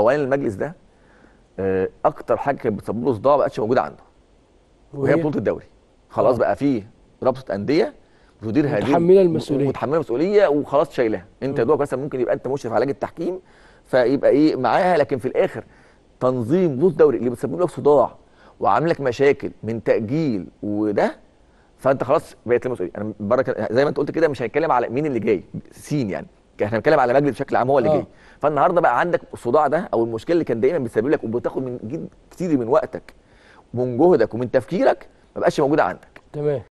اولا المجلس ده آه، اكتر حاجه كانت بتسبب له صداع ما بقتش موجوده عنده وهي بطوله الدوري آه. خلاص بقى في رابطه انديه بتدير هذه متحمله المسؤوليه متحمله المسؤوليه وخلاص شايلها انت يا دوبك مثلا ممكن يبقى انت مشرف على لجنه التحكيم فيبقى ايه معاها لكن في الاخر تنظيم بطوله الدوري اللي بتسبب لك صداع وعامل لك مشاكل من تاجيل وده فانت خلاص بقيت المسؤوليه انا بره زي ما انت قلت كده مش هنتكلم على مين اللي جاي سين يعني احنا بنتكلم على مجلس بشكل عام هو اللي آه. جاي فالنهارده بقى عندك الصداع ده او المشكله اللي كان دايما بيسبب لك وبتاخد من كتير من وقتك ومن جهدك ومن تفكيرك ما بقاش موجوده عندك تمام